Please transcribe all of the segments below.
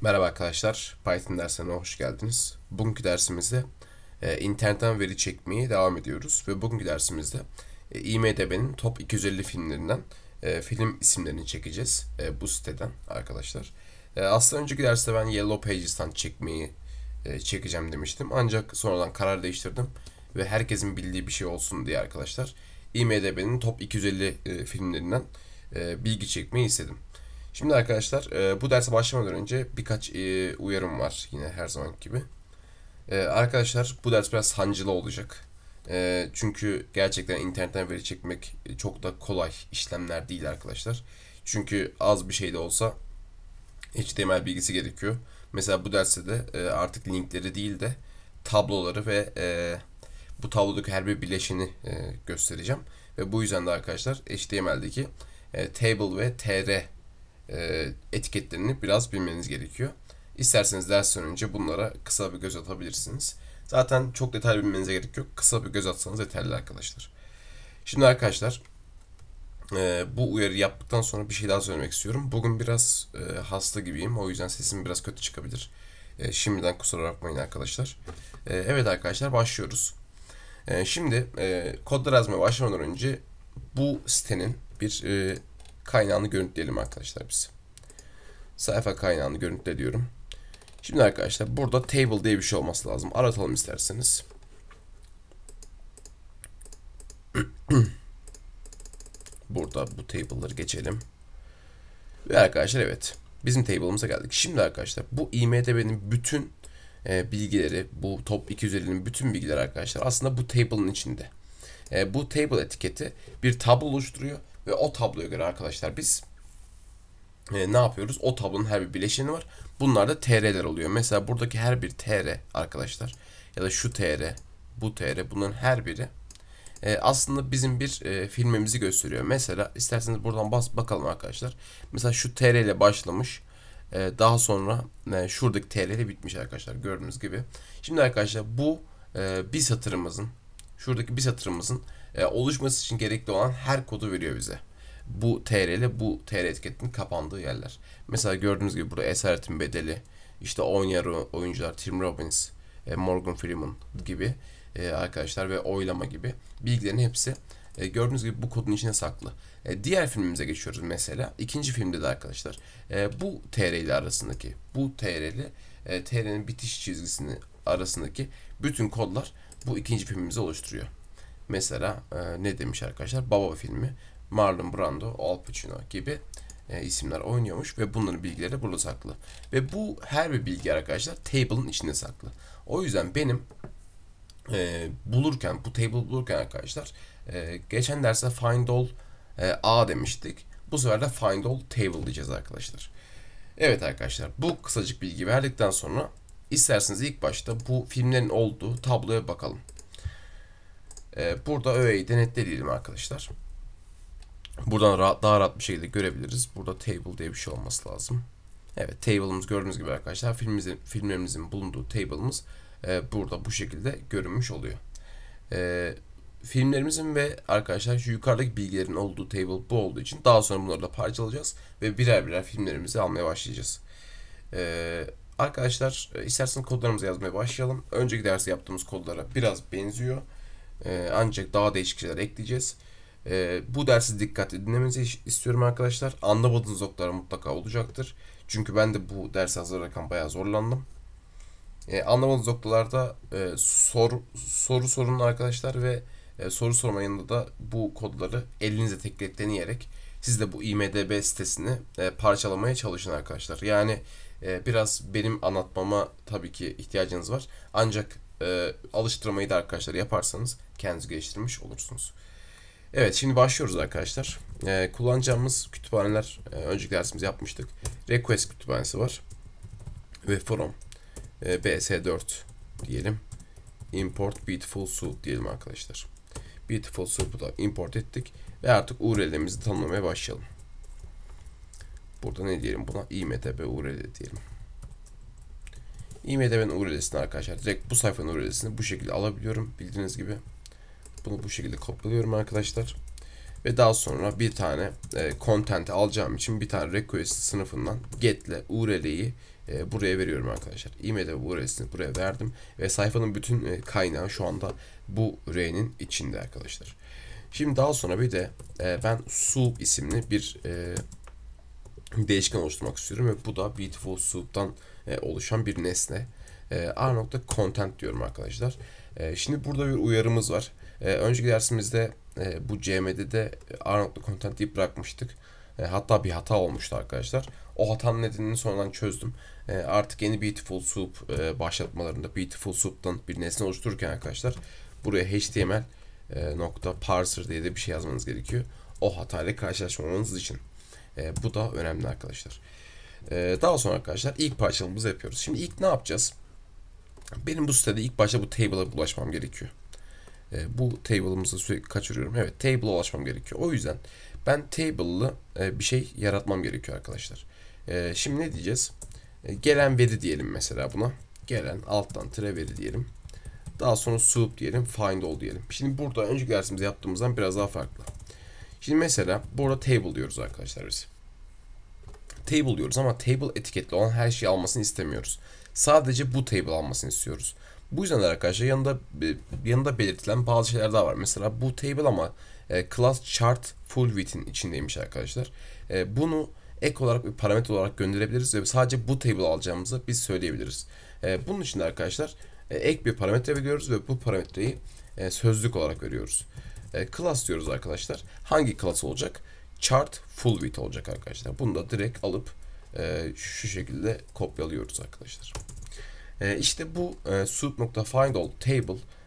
Merhaba arkadaşlar, Python dersine hoş geldiniz. Bugünkü dersimizde e, internetten veri çekmeye devam ediyoruz ve bugünkü dersimizde e, IMDB'nin top 250 filmlerinden e, film isimlerini çekeceğiz e, bu siteden arkadaşlar. E, aslında önceki derste ben Yellow Pages'tan çekmeyi e, çekeceğim demiştim. Ancak sonradan karar değiştirdim ve herkesin bildiği bir şey olsun diye arkadaşlar IMDB'nin top 250 e, filmlerinden e, bilgi çekmeyi istedim. Şimdi arkadaşlar e, bu derse başlamadan önce birkaç e, uyarım var yine her zaman gibi. E, arkadaşlar bu ders biraz sancılı olacak. çünkü gerçekten internetten veri çekmek çok da kolay işlemler değil arkadaşlar. Çünkü az bir şey de olsa HTML bilgisi gerekiyor. Mesela bu derste de artık linkleri değil de tabloları ve bu tablodaki her bir bileşeni göstereceğim. Ve bu yüzden de arkadaşlar HTML'deki table ve tr e, etiketlerini biraz bilmeniz gerekiyor. İsterseniz ders önce bunlara kısa bir göz atabilirsiniz. Zaten çok detaylı bilmenize gerek yok. Kısa bir göz atsanız yeterli arkadaşlar. Şimdi arkadaşlar e, bu uyarı yaptıktan sonra bir şey daha söylemek istiyorum. Bugün biraz e, hasta gibiyim. O yüzden sesim biraz kötü çıkabilir. Şimdiden kusura bakmayın arkadaşlar. Evet arkadaşlar başlıyoruz. Şimdi kodlar yazmaya başlamadan önce bu sitenin bir kaynağını görüntüleyelim arkadaşlar biz. Sayfa kaynağını görüntüle diyorum. Şimdi arkadaşlar burada table diye bir şey olması lazım. Aratalım isterseniz. burada bu table'ları geçelim. Ve arkadaşlar evet. Bizim table'ımıza geldik. Şimdi arkadaşlar bu IMDB'nin bütün e, bilgileri, bu top 250'nin bütün bilgileri arkadaşlar aslında bu table'ın içinde. E, bu table etiketi bir tablo oluşturuyor ve o tabloya göre arkadaşlar biz e, ne yapıyoruz? O tablonun her bir bileşeni var. Bunlar da TR'ler oluyor. Mesela buradaki her bir TR arkadaşlar ya da şu TR, bu TR bunların her biri e, aslında bizim bir e, filmimizi gösteriyor. Mesela isterseniz buradan bas bakalım arkadaşlar. Mesela şu TR ile başlamış. E, daha sonra e, şuradaki TR ile bitmiş arkadaşlar gördüğünüz gibi. Şimdi arkadaşlar bu e, bir satırımızın şuradaki bir satırımızın e, oluşması için gerekli olan her kodu veriyor bize bu TR ile bu TR etiketinin kapandığı yerler. Mesela gördüğünüz gibi burada Esaretin Bedeli, işte oynayan oyuncular Tim Robbins, e, Morgan Freeman gibi e, arkadaşlar ve oylama gibi bilgilerin hepsi e, gördüğünüz gibi bu kodun içine saklı. Diğer filmimize geçiyoruz mesela. İkinci filmde de arkadaşlar bu TR ile arasındaki, bu TR ile TR'nin bitiş çizgisini arasındaki bütün kodlar bu ikinci filmimizi oluşturuyor. Mesela e, ne demiş arkadaşlar? Baba filmi Marlon Brando, Al Pacino gibi e, isimler oynuyormuş ve bunların bilgileri burada saklı. Ve bu her bir bilgi arkadaşlar table'ın içinde saklı. O yüzden benim e, bulurken, bu table bulurken arkadaşlar e, geçen derse find all e, a demiştik. Bu sefer de find all table diyeceğiz arkadaşlar. Evet arkadaşlar bu kısacık bilgi verdikten sonra isterseniz ilk başta bu filmlerin olduğu tabloya bakalım. E, burada öğeyi denetleyelim arkadaşlar. Buradan rahat, daha rahat bir şekilde görebiliriz. Burada table diye bir şey olması lazım. Evet table'ımız gördüğünüz gibi arkadaşlar filmimizin, filmlerimizin bulunduğu table'ımız e, burada bu şekilde görünmüş oluyor. E, filmlerimizin ve arkadaşlar şu yukarıdaki bilgilerin olduğu table bu olduğu için daha sonra bunları da parçalayacağız ve birer birer filmlerimizi almaya başlayacağız. E, arkadaşlar e, isterseniz kodlarımızı yazmaya başlayalım. Önceki derste yaptığımız kodlara biraz benziyor. E, ancak daha değişik şeyler ekleyeceğiz. E, bu dersi dikkatli dinlemenizi istiyorum arkadaşlar. Anlamadığınız noktalar mutlaka olacaktır. Çünkü ben de bu dersi hazırlarken bayağı zorlandım. E, anlamadığınız noktalarda e, sor, soru sorun arkadaşlar ve e, soru sorma yanında da bu kodları elinize tekrar tek deneyerek siz de bu IMDB sitesini e, parçalamaya çalışın arkadaşlar. Yani e, biraz benim anlatmama tabii ki ihtiyacınız var. Ancak e, alıştırmayı da arkadaşlar yaparsanız kendinizi geliştirmiş olursunuz. Evet şimdi başlıyoruz arkadaşlar. Ee, kullanacağımız kütüphaneler e, önceki dersimiz yapmıştık. Request kütüphanesi var. Ve from e, bs4 diyelim. Import beautiful suit diyelim arkadaşlar. Beautiful suit'u da import ettik. Ve artık URL'imizi tanımlamaya başlayalım. Burada ne diyelim buna? imtb url diyelim. imtb'nin url'sini arkadaşlar direkt bu sayfanın url'sini bu şekilde alabiliyorum. Bildiğiniz gibi. Bunu bu şekilde kopyalıyorum arkadaşlar. Ve daha sonra bir tane e, content alacağım için bir tane request sınıfından getle URL'yi e, buraya veriyorum arkadaşlar. IMD URL'sini buraya verdim. Ve sayfanın bütün e, kaynağı şu anda bu rey'nin içinde arkadaşlar. Şimdi daha sonra bir de e, ben soup isimli bir e, değişken oluşturmak istiyorum. Ve bu da beautiful soup'tan e, oluşan bir nesne. E, r.content diyorum arkadaşlar. E, şimdi burada bir uyarımız var. E, önceki dersimizde e, bu CMD'de e, nokta content deyip bırakmıştık. E, hatta bir hata olmuştu arkadaşlar. O hatanın nedenini sonradan çözdüm. E, artık yeni Beautiful Soup e, başlatmalarında Beautiful Soup'tan bir nesne oluştururken arkadaşlar buraya HTML e, nokta parser diye de bir şey yazmanız gerekiyor. O hatayla karşılaşmamanız için. E, bu da önemli arkadaşlar. E, daha sonra arkadaşlar ilk parçalımızı yapıyoruz. Şimdi ilk ne yapacağız? Benim bu sitede ilk başta bu table'a ulaşmam gerekiyor. E, bu table'ımızı sürekli kaçırıyorum. Evet table'a ulaşmam gerekiyor. O yüzden ben table'lı e, bir şey yaratmam gerekiyor arkadaşlar. E, şimdi ne diyeceğiz? E, gelen veri diyelim mesela buna. Gelen alttan tire veri diyelim. Daha sonra sweep diyelim. Find all diyelim. Şimdi burada önceki dersimizde yaptığımızdan biraz daha farklı. Şimdi mesela burada table diyoruz arkadaşlar biz. Table diyoruz ama table etiketli olan her şeyi almasını istemiyoruz. Sadece bu table almasını istiyoruz. Bu yüzden arkadaşlar yanında yanında belirtilen bazı şeyler daha var. Mesela bu table ama e, class chart full width'in içindeymiş arkadaşlar. E, bunu ek olarak bir parametre olarak gönderebiliriz ve sadece bu table alacağımızı biz söyleyebiliriz. E, bunun için de arkadaşlar e, ek bir parametre veriyoruz ve bu parametreyi e, sözlük olarak veriyoruz. E, class diyoruz arkadaşlar. Hangi class olacak? Chart full width olacak arkadaşlar. Bunu da direkt alıp e, şu şekilde kopyalıyoruz arkadaşlar. Ee, işte bu e, soup.findAll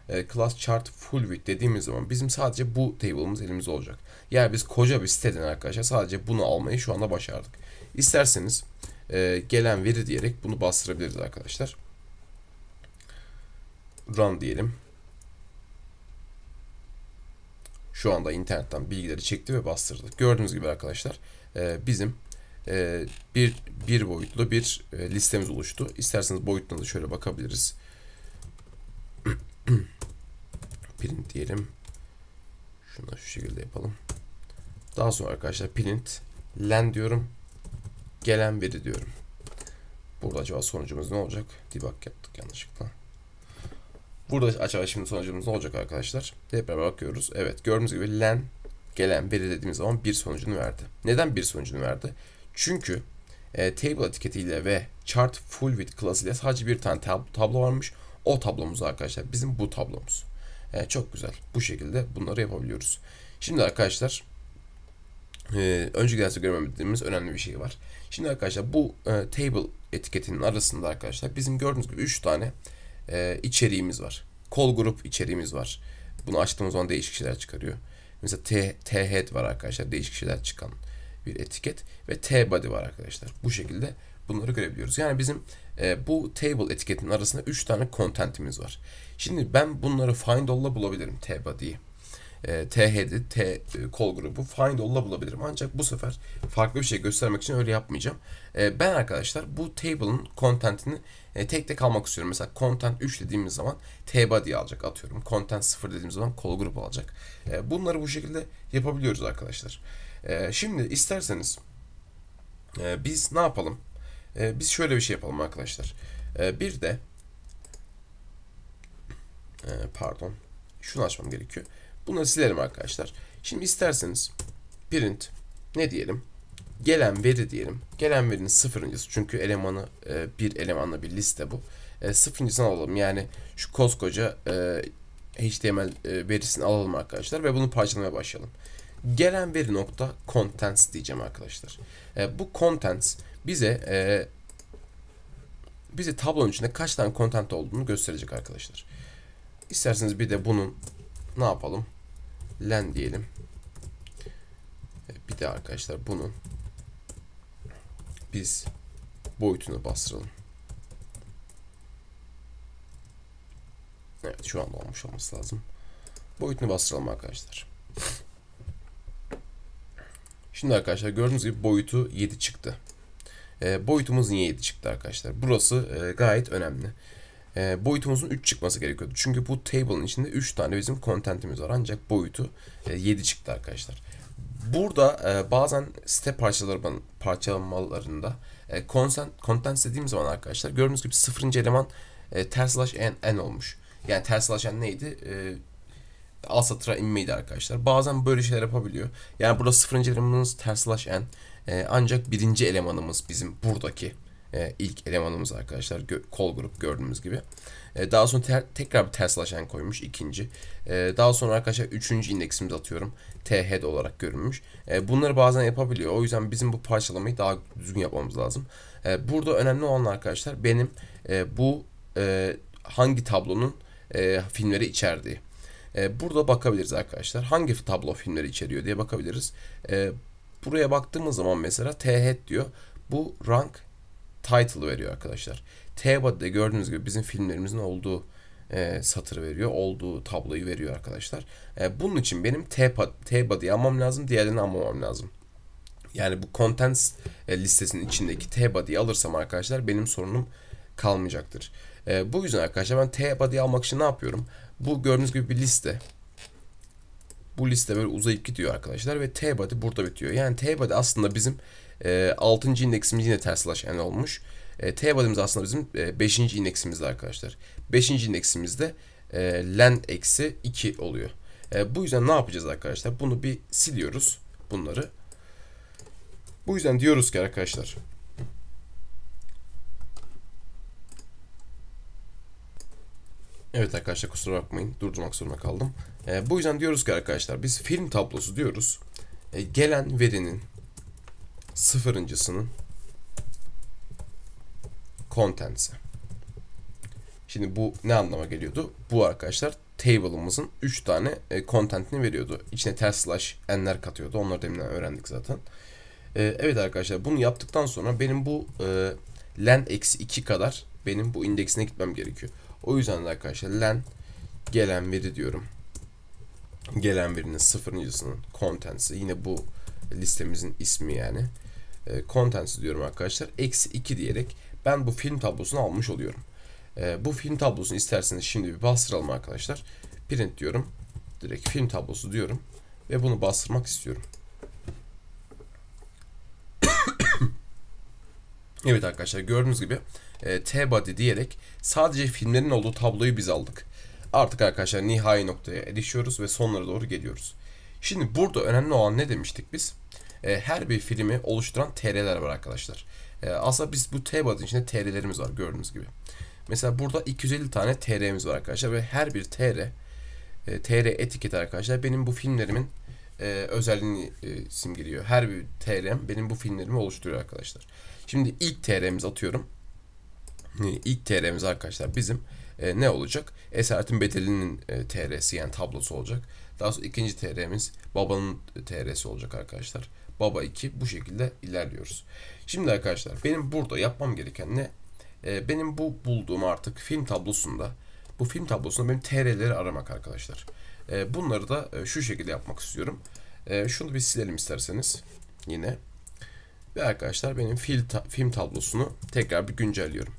e, class chart full width dediğimiz zaman bizim sadece bu table'ımız elimizde olacak. Yani biz koca bir siteden arkadaşlar sadece bunu almayı şu anda başardık. İsterseniz e, gelen veri diyerek bunu bastırabiliriz arkadaşlar. Run diyelim. Şu anda internetten bilgileri çekti ve bastırdı. Gördüğünüz gibi arkadaşlar e, bizim e, bir, bir boyutlu bir e, listemiz oluştu. İsterseniz boyutuna da şöyle bakabiliriz. print diyelim. Şunu da şu şekilde yapalım. Daha sonra arkadaşlar print len diyorum. Gelen veri diyorum. Burada acaba sonucumuz ne olacak? Debug yaptık yanlışlıkla. Burada acaba şimdi sonucumuz ne olacak arkadaşlar? Hep beraber bakıyoruz. Evet gördüğünüz gibi len gelen veri dediğimiz zaman bir sonucunu verdi. Neden bir sonucunu verdi? Çünkü e, table etiketiyle ve chart full width klasıyla sadece bir tane tab- tablo varmış. O tablomuz arkadaşlar bizim bu tablomuz. E, çok güzel. Bu şekilde bunları yapabiliyoruz. Şimdi arkadaşlar e, önceki derste görmemediğimiz önemli bir şey var. Şimdi arkadaşlar bu e, table etiketinin arasında arkadaşlar bizim gördüğünüz gibi 3 tane e, içeriğimiz var. Kol grup içeriğimiz var. Bunu açtığımız zaman değişik şeyler çıkarıyor. Mesela T, T head var arkadaşlar değişik şeyler çıkan bir etiket ve T body var arkadaşlar. Bu şekilde bunları görebiliyoruz. Yani bizim e, bu table etiketinin arasında 3 tane content'imiz var. Şimdi ben bunları find all'la bulabilirim T body'yi. E, T head'i, T e, kol grubu find all'la bulabilirim. Ancak bu sefer farklı bir şey göstermek için öyle yapmayacağım. E, ben arkadaşlar bu table'ın content'ini e, tek tek almak istiyorum. Mesela content 3 dediğimiz zaman T body alacak atıyorum. Content 0 dediğimiz zaman kol grubu alacak. E, bunları bu şekilde yapabiliyoruz arkadaşlar. Ee, şimdi isterseniz e, biz ne yapalım? E, biz şöyle bir şey yapalım arkadaşlar. E, bir de pardon şunu açmam gerekiyor. Bunu silerim arkadaşlar. Şimdi isterseniz print ne diyelim? Gelen veri diyelim. Gelen verinin sıfırıncısı. Çünkü elemanı bir elemanla bir liste bu. E, sıfırıncısını alalım. Yani şu koskoca HTML verisini alalım arkadaşlar ve bunu parçalamaya başlayalım gelen veri nokta contents diyeceğim arkadaşlar. E, bu contents bize e, bize tablonun içinde kaç tane content olduğunu gösterecek arkadaşlar. İsterseniz bir de bunun ne yapalım? Len diyelim. E, bir de arkadaşlar bunun biz boyutunu bastıralım. Evet şu anda olmuş olması lazım. Boyutunu bastıralım arkadaşlar. Şimdi arkadaşlar gördüğünüz gibi boyutu 7 çıktı. E, boyutumuz niye 7 çıktı arkadaşlar? Burası e, gayet önemli. E, boyutumuzun 3 çıkması gerekiyordu. Çünkü bu table'ın içinde 3 tane bizim content'imiz var. Ancak boyutu e, 7 çıktı arkadaşlar. Burada e, bazen site parçaları, parçalamalarında e, content, content dediğim zaman arkadaşlar gördüğünüz gibi sıfırıncı eleman e, ters slash n, n olmuş. Yani ters slash n neydi? E, alt satıra inmeydi arkadaşlar. Bazen böyle şeyler yapabiliyor. Yani burada sıfırıncı elemanımız ters slash n. E, ancak birinci elemanımız bizim buradaki e, ilk elemanımız arkadaşlar. Gö- kol grup gördüğümüz gibi. E, daha sonra ter- tekrar bir ters slash n koymuş ikinci. E, daha sonra arkadaşlar üçüncü indeksimizi atıyorum. T head olarak görünmüş. E, bunları bazen yapabiliyor. O yüzden bizim bu parçalamayı daha düzgün yapmamız lazım. E, burada önemli olan arkadaşlar benim e, bu e, hangi tablonun e, filmleri içerdiği. E, burada bakabiliriz arkadaşlar. Hangi tablo filmleri içeriyor diye bakabiliriz. E, buraya baktığımız zaman mesela THET diyor. Bu rank title veriyor arkadaşlar. T-Body'de gördüğünüz gibi bizim filmlerimizin olduğu e, satır veriyor. Olduğu tabloyu veriyor arkadaşlar. E, bunun için benim T-Body'yi almam lazım. Diğerlerini almamam lazım. Yani bu contents e, listesinin içindeki T-Body'yi alırsam arkadaşlar benim sorunum kalmayacaktır. E, bu yüzden arkadaşlar ben T-Body'yi almak için ne yapıyorum? Bu gördüğünüz gibi bir liste. Bu liste böyle uzayıp gidiyor arkadaşlar ve t body burada bitiyor. Yani t body aslında bizim e, 6. indeksimiz yine ters olmuş. E, t body'miz aslında bizim e, 5. indeksimizde arkadaşlar. 5. indeksimizde e, len eksi 2 oluyor. E, bu yüzden ne yapacağız arkadaşlar? Bunu bir siliyoruz bunları. Bu yüzden diyoruz ki arkadaşlar Evet arkadaşlar kusura bakmayın durdurmak zorunda kaldım. E, bu yüzden diyoruz ki arkadaşlar biz film tablosu diyoruz. E, gelen verinin sıfırıncısının contents'i. Şimdi bu ne anlama geliyordu? Bu arkadaşlar table'ımızın 3 tane e, content'ini veriyordu. İçine ters slash n'ler katıyordu. Onları deminden öğrendik zaten. E, evet arkadaşlar bunu yaptıktan sonra benim bu e, len eksi 2 kadar benim bu indeksine gitmem gerekiyor. O yüzden de arkadaşlar len gelen veri diyorum. Gelen verinin sıfırıncısının contents'i yine bu listemizin ismi yani. E, ee, contents'i diyorum arkadaşlar. Eksi 2 diyerek ben bu film tablosunu almış oluyorum. E, bu film tablosunu isterseniz şimdi bir bastıralım arkadaşlar. Print diyorum. Direkt film tablosu diyorum. Ve bunu bastırmak istiyorum. evet arkadaşlar gördüğünüz gibi e, T-Body diyerek sadece filmlerin olduğu tabloyu biz aldık. Artık arkadaşlar nihai noktaya erişiyoruz ve sonlara doğru geliyoruz. Şimdi burada önemli olan ne demiştik biz? E, her bir filmi oluşturan TR'ler var arkadaşlar. E, aslında biz bu T-Body'nin içinde TR'lerimiz var gördüğünüz gibi. Mesela burada 250 tane TR'miz var arkadaşlar ve her bir TR e, TR etiketi arkadaşlar benim bu filmlerimin özelliğini simgeliyor. Her bir TR'm benim bu filmlerimi oluşturuyor arkadaşlar. Şimdi ilk TR'miz atıyorum ee, ilk TR'miz arkadaşlar bizim e, ne olacak? Esaretin bedelinin e, TR'si yani tablosu olacak. Daha sonra ikinci TR'miz babanın e, TR'si olacak arkadaşlar. Baba 2 bu şekilde ilerliyoruz. Şimdi arkadaşlar benim burada yapmam gereken ne? E, benim bu bulduğum artık film tablosunda bu film tablosunda benim TR'leri aramak arkadaşlar. E, bunları da e, şu şekilde yapmak istiyorum. E, şunu bir silelim isterseniz yine. Ve arkadaşlar benim film, film tablosunu tekrar bir güncelliyorum.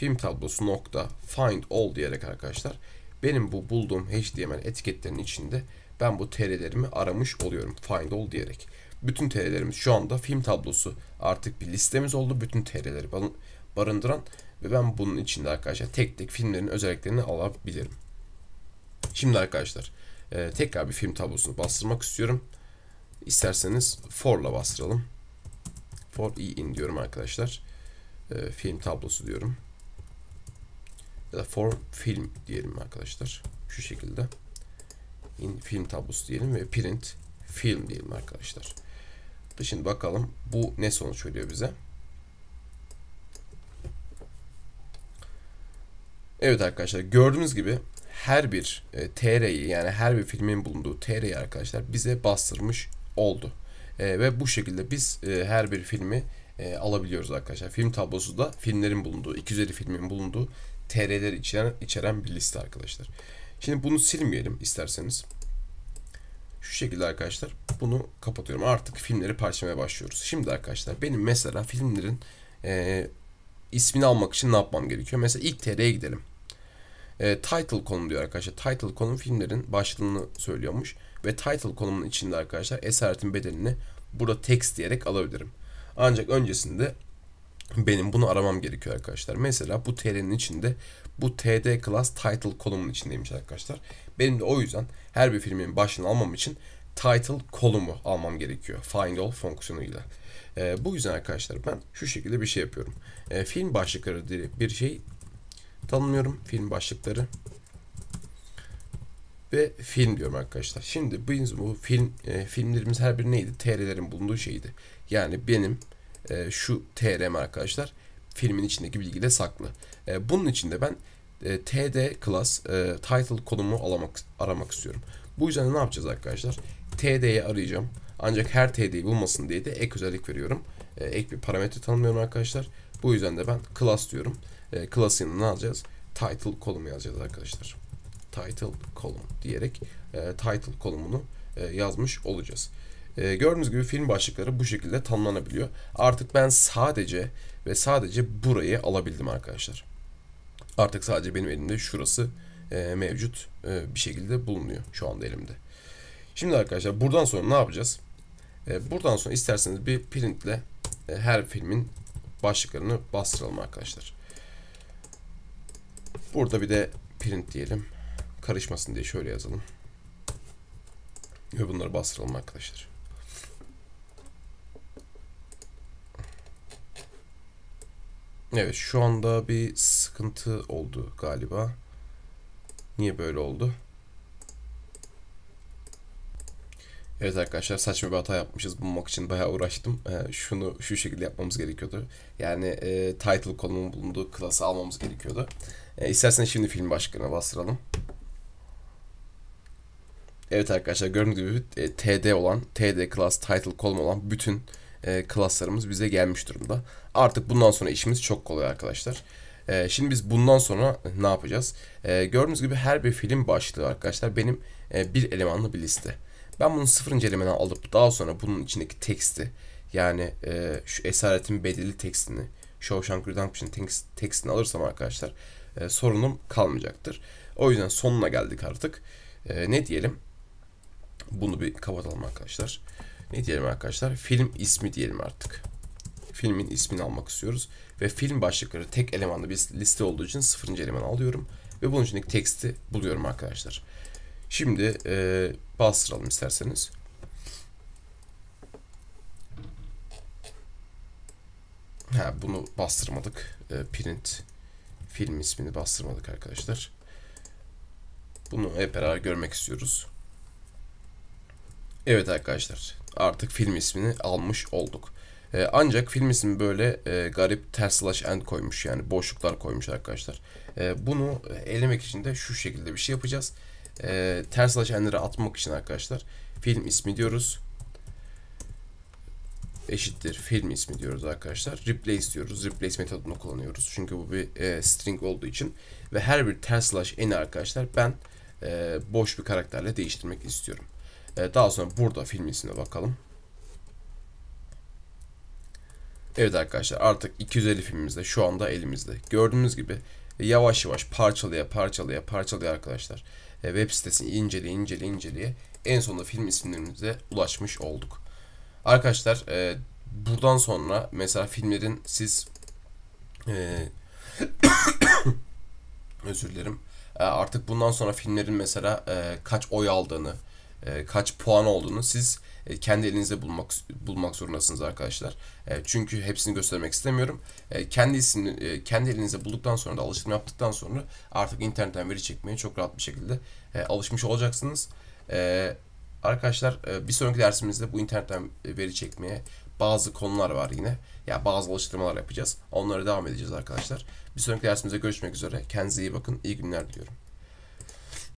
Film tablosu nokta find all diyerek arkadaşlar benim bu bulduğum HTML etiketlerin içinde ben bu TR'lerimi aramış oluyorum find all diyerek. Bütün TR'lerimiz şu anda film tablosu artık bir listemiz oldu. Bütün TR'leri barındıran ve ben bunun içinde arkadaşlar tek tek filmlerin özelliklerini alabilirim. Şimdi arkadaşlar e, tekrar bir film tablosunu bastırmak istiyorum. isterseniz for'la bastıralım. For in diyorum arkadaşlar. E, film tablosu diyorum ya da form film diyelim arkadaşlar. Şu şekilde. In film tablosu diyelim ve print film diyelim arkadaşlar. Şimdi bakalım bu ne sonuç veriyor bize. Evet arkadaşlar gördüğünüz gibi her bir e, TR'yi yani her bir filmin bulunduğu TR'yi arkadaşlar bize bastırmış oldu. E, ve bu şekilde biz e, her bir filmi e, alabiliyoruz arkadaşlar. Film tablosu da filmlerin bulunduğu, 250 filmin bulunduğu TR'ler içeren, içeren bir liste arkadaşlar. Şimdi bunu silmeyelim isterseniz. Şu şekilde arkadaşlar bunu kapatıyorum. Artık filmleri parçalamaya başlıyoruz. Şimdi arkadaşlar benim mesela filmlerin e, ismini almak için ne yapmam gerekiyor? Mesela ilk TR'ye gidelim. E, title konu diyor arkadaşlar. Title konum filmlerin başlığını söylüyormuş. Ve title konumun içinde arkadaşlar esaretin bedelini burada text diyerek alabilirim. Ancak öncesinde benim bunu aramam gerekiyor arkadaşlar. Mesela bu TL'nin içinde bu TD Class Title kolumunun içindeymiş arkadaşlar. Benim de o yüzden her bir filmin başını almam için title kolumu almam gerekiyor. Find all fonksiyonuyla. E, bu yüzden arkadaşlar ben şu şekilde bir şey yapıyorum. E, film başlıkları diye bir şey tanımıyorum Film başlıkları ve film diyorum arkadaşlar. Şimdi biz bu film e, filmlerimiz her biri neydi? TR'lerin bulunduğu şeydi. Yani benim e, şu TR'm arkadaşlar filmin içindeki bilgi de saklı. E, bunun için de ben e, TD class e, title konumu alamak, aramak istiyorum. Bu yüzden ne yapacağız arkadaşlar? TD'yi arayacağım. Ancak her TD'yi bulmasın diye de ek özellik veriyorum. E, ek bir parametre tanımlıyorum arkadaşlar. Bu yüzden de ben class diyorum. E, class'ın ne alacağız? Title kolumu yazacağız arkadaşlar title column diyerek e, title kolumunu e, yazmış olacağız. E, gördüğünüz gibi film başlıkları bu şekilde tanımlanabiliyor. Artık ben sadece ve sadece burayı alabildim arkadaşlar. Artık sadece benim elimde şurası e, mevcut e, bir şekilde bulunuyor şu anda elimde. Şimdi arkadaşlar buradan sonra ne yapacağız? E, buradan sonra isterseniz bir printle e, her filmin başlıklarını bastıralım arkadaşlar. Burada bir de print diyelim karışmasın diye şöyle yazalım. Ve bunları bastıralım arkadaşlar. Evet şu anda bir sıkıntı oldu galiba. Niye böyle oldu? Evet arkadaşlar saçma bir hata yapmışız. Bulmak için bayağı uğraştım. Ee, şunu şu şekilde yapmamız gerekiyordu. Yani e, title konumun bulunduğu klası almamız gerekiyordu. E, isterseniz şimdi film başlığına bastıralım. Evet arkadaşlar gördüğünüz gibi e, TD olan, TD class title column olan bütün e, classlarımız bize gelmiş durumda. Artık bundan sonra işimiz çok kolay arkadaşlar. E, şimdi biz bundan sonra ne yapacağız? E, gördüğünüz gibi her bir film başlığı arkadaşlar benim e, bir elemanlı bir liste. Ben bunu sıfırıncı elemana alıp daha sonra bunun içindeki teksti yani e, şu esaretin bedeli tekstini Shawshank Redemption tekst, tekstini alırsam arkadaşlar e, sorunum kalmayacaktır. O yüzden sonuna geldik artık. E, ne diyelim? Bunu bir kapatalım arkadaşlar. Ne diyelim arkadaşlar? Film ismi diyelim artık. Filmin ismini almak istiyoruz. Ve film başlıkları tek elemanlı bir liste olduğu için sıfırıncı elemanı alıyorum. Ve bunun içindeki teksti buluyorum arkadaşlar. Şimdi e, bastıralım isterseniz. Ha, bunu bastırmadık. E, print film ismini bastırmadık arkadaşlar. Bunu hep beraber görmek istiyoruz. Evet arkadaşlar artık film ismini almış olduk. Ee, ancak film ismi böyle e, garip terslash end koymuş yani boşluklar koymuş arkadaşlar. E, bunu elemek için de şu şekilde bir şey yapacağız. E, ters end'leri atmak için arkadaşlar film ismi diyoruz. Eşittir film ismi diyoruz arkadaşlar. Replace diyoruz. Replace metodunu kullanıyoruz. Çünkü bu bir e, string olduğu için. Ve her bir terslash end arkadaşlar ben e, boş bir karakterle değiştirmek istiyorum. E, daha sonra burada film ismine bakalım. Evet arkadaşlar artık 250 filmimiz de şu anda elimizde. Gördüğünüz gibi e, yavaş yavaş parçalaya parçalaya parçalaya arkadaşlar e, web sitesini inceleye inceleye inceleye en sonunda film isimlerimize ulaşmış olduk. Arkadaşlar e, buradan sonra mesela filmlerin siz e, özür dilerim e, artık bundan sonra filmlerin mesela kaç oy aldığını e, kaç puan olduğunu siz e, kendi elinizde bulmak bulmak zorundasınız arkadaşlar. E, çünkü hepsini göstermek istemiyorum. kendi isimli, kendi elinizde bulduktan sonra da alıştırma yaptıktan sonra artık internetten veri çekmeye çok rahat bir şekilde alışmış olacaksınız. arkadaşlar bir sonraki dersimizde bu internetten veri çekmeye bazı konular var yine. Ya yani bazı alıştırmalar yapacağız. Onlara devam edeceğiz arkadaşlar. Bir sonraki dersimizde görüşmek üzere. Kendinize iyi bakın. İyi günler diliyorum.